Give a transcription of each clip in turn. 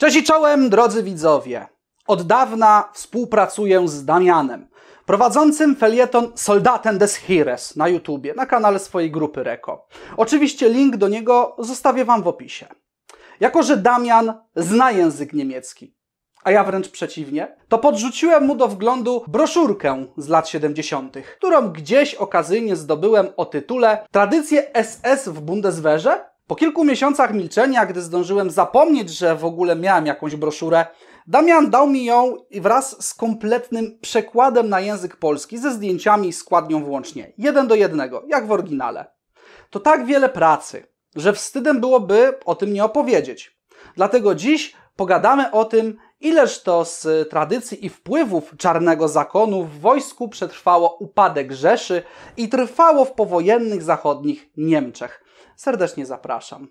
Cześć i czołem, drodzy widzowie. Od dawna współpracuję z Damianem, prowadzącym felieton Soldaten des Hires na YouTubie, na kanale swojej grupy Reko. Oczywiście link do niego zostawię Wam w opisie. Jako, że Damian zna język niemiecki, a ja wręcz przeciwnie, to podrzuciłem mu do wglądu broszurkę z lat 70., którą gdzieś okazyjnie zdobyłem o tytule Tradycje SS w Bundeswehrze po kilku miesiącach milczenia, gdy zdążyłem zapomnieć, że w ogóle miałem jakąś broszurę, Damian dał mi ją wraz z kompletnym przekładem na język polski, ze zdjęciami i składnią włącznie. Jeden do jednego, jak w oryginale. To tak wiele pracy, że wstydem byłoby o tym nie opowiedzieć. Dlatego dziś pogadamy o tym, ileż to z tradycji i wpływów czarnego zakonu w wojsku przetrwało upadek Rzeszy i trwało w powojennych zachodnich Niemczech. Serdecznie zapraszam.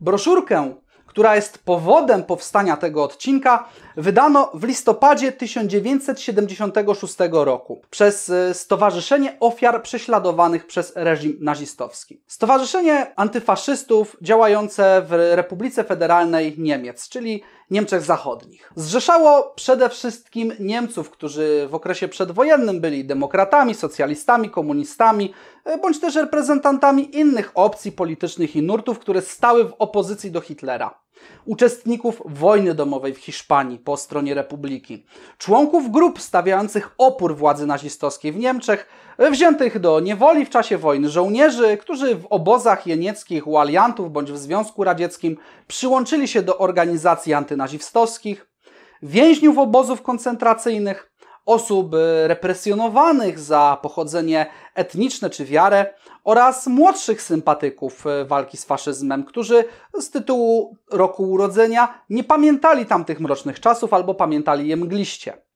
Broszurkę, która jest powodem powstania tego odcinka, wydano w listopadzie 1976 roku przez e, Stowarzyszenie Ofiar Prześladowanych przez Reżim Nazistowski. Stowarzyszenie antyfaszystów działające w Republice Federalnej Niemiec, czyli Niemczech Zachodnich. Zrzeszało przede wszystkim Niemców, którzy w okresie przedwojennym byli demokratami, socjalistami, komunistami, e, bądź też reprezentantami innych opcji politycznych i nurtów, które stały w opozycji do Hitlera uczestników wojny domowej w Hiszpanii po stronie republiki, członków grup stawiających opór władzy nazistowskiej w Niemczech, wziętych do niewoli w czasie wojny, żołnierzy, którzy w obozach jenieckich u aliantów bądź w Związku Radzieckim przyłączyli się do organizacji antynazistowskich, więźniów obozów koncentracyjnych, osób e, represjonowanych za pochodzenie etniczne czy wiarę oraz młodszych sympatyków e, walki z faszyzmem, którzy z tytułu roku urodzenia nie pamiętali tamtych mrocznych czasów albo pamiętali je mgliście.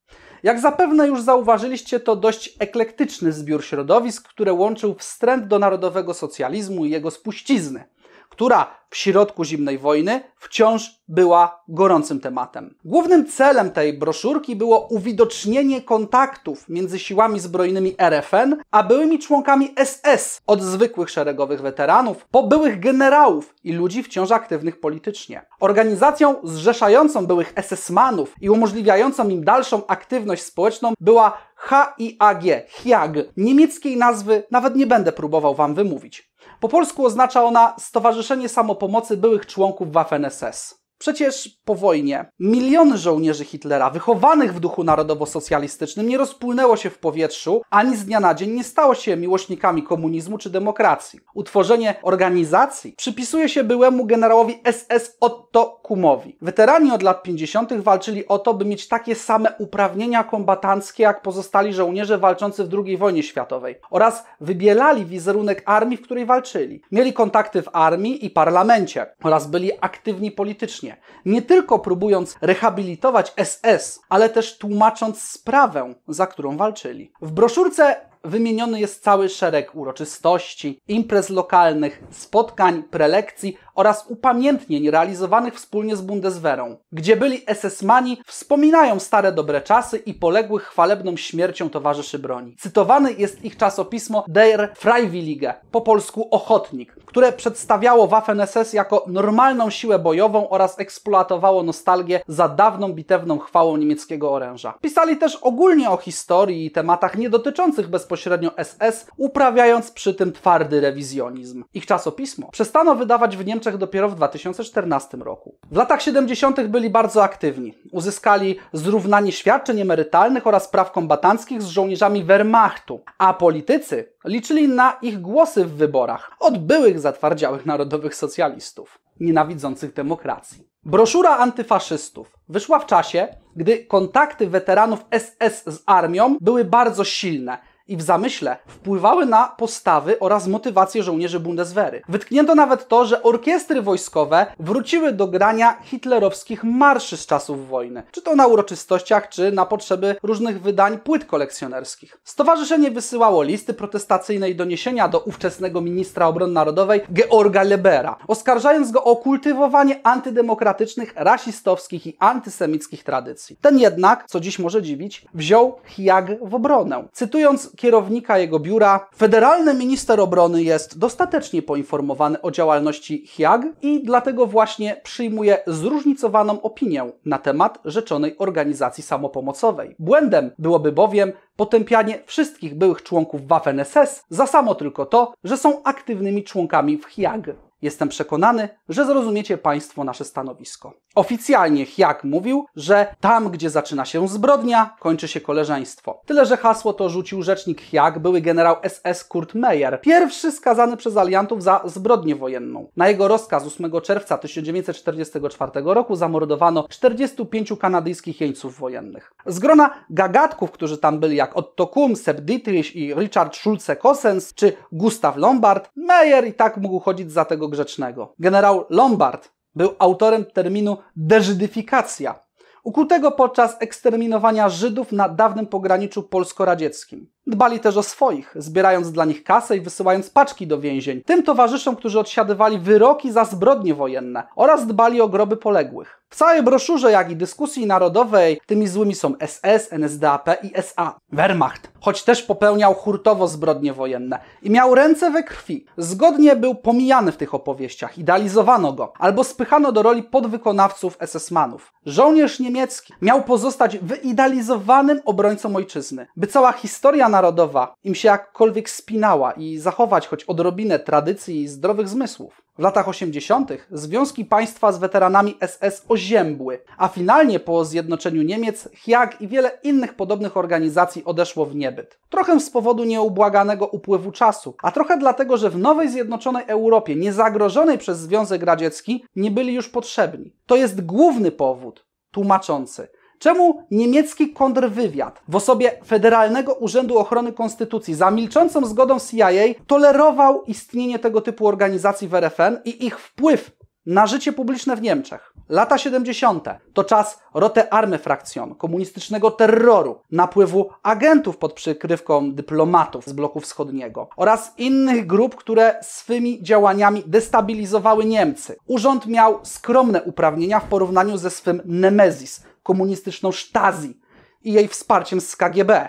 Jak zapewne już zauważyliście, to dość eklektyczny zbiór środowisk, które łączył wstręt do narodowego socjalizmu i jego spuścizny – która w środku zimnej wojny wciąż była gorącym tematem. Głównym celem tej broszurki było uwidocznienie kontaktów między siłami zbrojnymi RFN a byłymi członkami SS, od zwykłych szeregowych weteranów po byłych generałów i ludzi wciąż aktywnych politycznie. Organizacją zrzeszającą byłych SS-manów i umożliwiającą im dalszą aktywność społeczną była HIAG, HIAG, niemieckiej nazwy nawet nie będę próbował Wam wymówić. Po polsku oznacza ona Stowarzyszenie Samopomocy Byłych Członków Waffen SS. Przecież po wojnie miliony żołnierzy Hitlera, wychowanych w duchu narodowo-socjalistycznym, nie rozpłynęło się w powietrzu, ani z dnia na dzień nie stało się miłośnikami komunizmu czy demokracji. Utworzenie organizacji przypisuje się byłemu generałowi SS Otto Kumowi. Weterani od lat 50. walczyli o to, by mieć takie same uprawnienia kombatanckie jak pozostali żołnierze walczący w II wojnie światowej oraz wybielali wizerunek armii, w której walczyli. Mieli kontakty w armii i parlamencie oraz byli aktywni politycznie nie tylko próbując rehabilitować SS, ale też tłumacząc sprawę, za którą walczyli. W broszurce wymieniony jest cały szereg uroczystości, imprez lokalnych, spotkań, prelekcji oraz upamiętnień realizowanych wspólnie z Bundeswehrą, gdzie byli SS-mani wspominają stare dobre czasy i poległych chwalebną śmiercią towarzyszy broni. Cytowany jest ich czasopismo Der Freiwillige, po polsku Ochotnik, które przedstawiało Waffen-SS jako normalną siłę bojową oraz eksploatowało nostalgię za dawną bitewną chwałą niemieckiego oręża. Pisali też ogólnie o historii i tematach nie dotyczących bezpośrednio SS, uprawiając przy tym twardy rewizjonizm. Ich czasopismo przestano wydawać w Niemczech Niemczech dopiero w 2014 roku. W latach 70. byli bardzo aktywni. Uzyskali zrównanie świadczeń emerytalnych oraz praw kombatanckich z żołnierzami Wehrmachtu, a politycy liczyli na ich głosy w wyborach od byłych zatwardziałych narodowych socjalistów, nienawidzących demokracji. Broszura antyfaszystów wyszła w czasie, gdy kontakty weteranów SS z armią były bardzo silne i w zamyśle wpływały na postawy oraz motywacje żołnierzy Bundeswehry. Wytknięto nawet to, że orkiestry wojskowe wróciły do grania hitlerowskich marszy z czasów wojny, czy to na uroczystościach, czy na potrzeby różnych wydań płyt kolekcjonerskich. Stowarzyszenie wysyłało listy protestacyjne i doniesienia do ówczesnego ministra obrony narodowej Georga Lebera, oskarżając go o kultywowanie antydemokratycznych, rasistowskich i antysemickich tradycji. Ten jednak, co dziś może dziwić, wziął hiag w obronę, cytując kierownika jego biura. Federalny minister obrony jest dostatecznie poinformowany o działalności HIAG i dlatego właśnie przyjmuje zróżnicowaną opinię na temat rzeczonej organizacji samopomocowej. Błędem byłoby bowiem potępianie wszystkich byłych członków Waffen-SS za samo tylko to, że są aktywnymi członkami w HIAG. Jestem przekonany, że zrozumiecie Państwo nasze stanowisko. Oficjalnie Hjak mówił, że tam, gdzie zaczyna się zbrodnia, kończy się koleżeństwo. Tyle, że hasło to rzucił rzecznik Hjak, były generał SS Kurt Meyer, pierwszy skazany przez aliantów za zbrodnię wojenną. Na jego rozkaz 8 czerwca 1944 roku zamordowano 45 kanadyjskich jeńców wojennych. Z grona gagatków, którzy tam byli jak Otto Kuhn, Sepp Dietrich i Richard Schulze-Kossens czy Gustav Lombard, Meyer i tak mógł chodzić za tego grzecznego. Generał Lombard był autorem terminu deżydyfikacja, ukutego podczas eksterminowania Żydów na dawnym pograniczu polsko-radzieckim. Dbali też o swoich, zbierając dla nich kasę i wysyłając paczki do więzień, tym towarzyszom, którzy odsiadywali wyroki za zbrodnie wojenne oraz dbali o groby poległych. W całej broszurze, jak i dyskusji narodowej, tymi złymi są SS, NSDAP i SA. Wehrmacht, choć też popełniał hurtowo zbrodnie wojenne i miał ręce we krwi. Zgodnie był pomijany w tych opowieściach, idealizowano go, albo spychano do roli podwykonawców SS-manów. Żołnierz niemiecki miał pozostać wyidealizowanym obrońcą ojczyzny, by cała historia narodowa im się jakkolwiek spinała i zachować choć odrobinę tradycji i zdrowych zmysłów. W latach 80. związki państwa z weteranami SS oziębły, a finalnie po zjednoczeniu Niemiec HIAG i wiele innych podobnych organizacji odeszło w niebyt. Trochę z powodu nieubłaganego upływu czasu, a trochę dlatego, że w nowej zjednoczonej Europie, niezagrożonej przez Związek Radziecki, nie byli już potrzebni. To jest główny powód tłumaczący – Czemu niemiecki kontrwywiad w osobie Federalnego Urzędu Ochrony Konstytucji za milczącą zgodą CIA tolerował istnienie tego typu organizacji w RFN i ich wpływ na życie publiczne w Niemczech? Lata 70. to czas rote army frakcjon, komunistycznego terroru, napływu agentów pod przykrywką dyplomatów z bloku wschodniego oraz innych grup, które swymi działaniami destabilizowały Niemcy. Urząd miał skromne uprawnienia w porównaniu ze swym nemesis komunistyczną Stasi i jej wsparciem z KGB.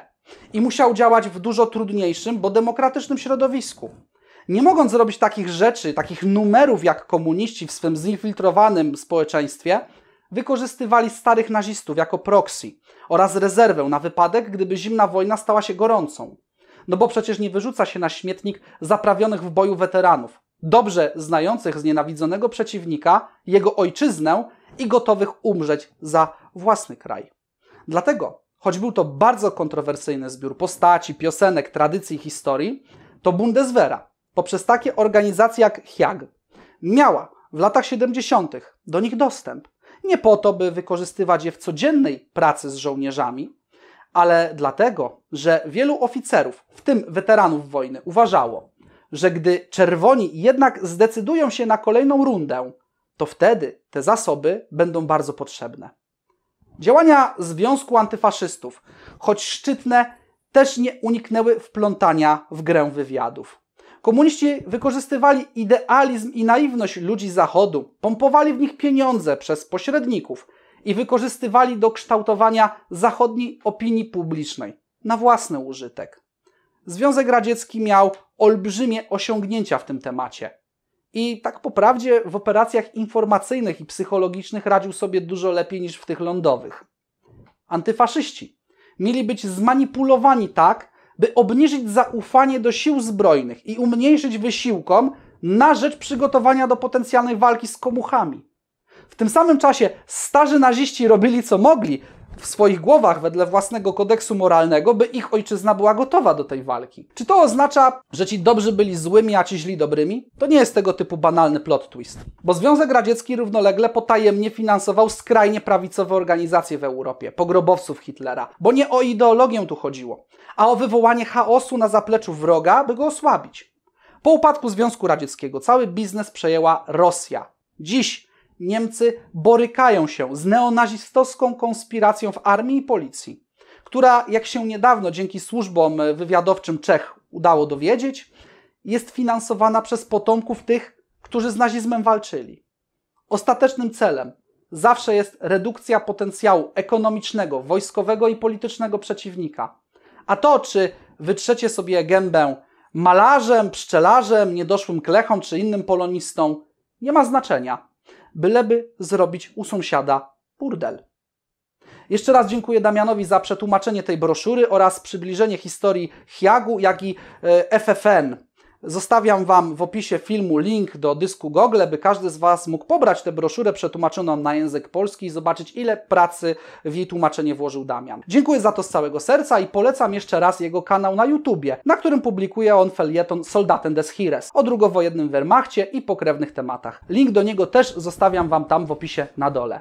I musiał działać w dużo trudniejszym, bo demokratycznym środowisku nie mogąc zrobić takich rzeczy, takich numerów jak komuniści w swym zinfiltrowanym społeczeństwie, wykorzystywali starych nazistów jako proxy oraz rezerwę na wypadek, gdyby zimna wojna stała się gorącą. No bo przecież nie wyrzuca się na śmietnik zaprawionych w boju weteranów, dobrze znających znienawidzonego przeciwnika, jego ojczyznę i gotowych umrzeć za własny kraj. Dlatego, choć był to bardzo kontrowersyjny zbiór postaci, piosenek, tradycji i historii, to Bundeswehra, poprzez takie organizacje jak HIAG miała w latach 70. do nich dostęp. Nie po to, by wykorzystywać je w codziennej pracy z żołnierzami, ale dlatego, że wielu oficerów, w tym weteranów wojny, uważało, że gdy czerwoni jednak zdecydują się na kolejną rundę, to wtedy te zasoby będą bardzo potrzebne. Działania Związku Antyfaszystów, choć szczytne, też nie uniknęły wplątania w grę wywiadów. Komuniści wykorzystywali idealizm i naiwność ludzi Zachodu, pompowali w nich pieniądze przez pośredników i wykorzystywali do kształtowania zachodniej opinii publicznej na własny użytek. Związek Radziecki miał olbrzymie osiągnięcia w tym temacie. I tak po prawdzie w operacjach informacyjnych i psychologicznych radził sobie dużo lepiej niż w tych lądowych. Antyfaszyści mieli być zmanipulowani tak, by obniżyć zaufanie do sił zbrojnych i umniejszyć wysiłkom na rzecz przygotowania do potencjalnej walki z komuchami. W tym samym czasie starzy naziści robili co mogli, w swoich głowach wedle własnego kodeksu moralnego, by ich ojczyzna była gotowa do tej walki. Czy to oznacza, że ci dobrzy byli złymi, a ci źli dobrymi? To nie jest tego typu banalny plot twist. Bo Związek Radziecki równolegle potajemnie finansował skrajnie prawicowe organizacje w Europie, pogrobowców Hitlera. Bo nie o ideologię tu chodziło, a o wywołanie chaosu na zapleczu wroga, by go osłabić. Po upadku Związku Radzieckiego cały biznes przejęła Rosja. Dziś Niemcy borykają się z neonazistowską konspiracją w armii i policji, która, jak się niedawno dzięki służbom wywiadowczym Czech udało dowiedzieć, jest finansowana przez potomków tych, którzy z nazizmem walczyli. Ostatecznym celem zawsze jest redukcja potencjału ekonomicznego, wojskowego i politycznego przeciwnika. A to, czy wytrzecie sobie gębę malarzem, pszczelarzem, niedoszłym klechom czy innym polonistą, nie ma znaczenia byleby zrobić u sąsiada burdel. Jeszcze raz dziękuję Damianowi za przetłumaczenie tej broszury oraz przybliżenie historii Hiagu, jak i e, FFN, Zostawiam Wam w opisie filmu link do dysku Google, by każdy z Was mógł pobrać tę broszurę przetłumaczoną na język polski i zobaczyć, ile pracy w jej tłumaczenie włożył Damian. Dziękuję za to z całego serca i polecam jeszcze raz jego kanał na YouTubie, na którym publikuje on felieton Soldaten des Hires o drugowojennym Wehrmachcie i pokrewnych tematach. Link do niego też zostawiam Wam tam w opisie na dole.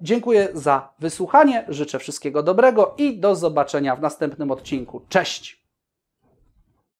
Dziękuję za wysłuchanie, życzę wszystkiego dobrego i do zobaczenia w następnym odcinku. Cześć!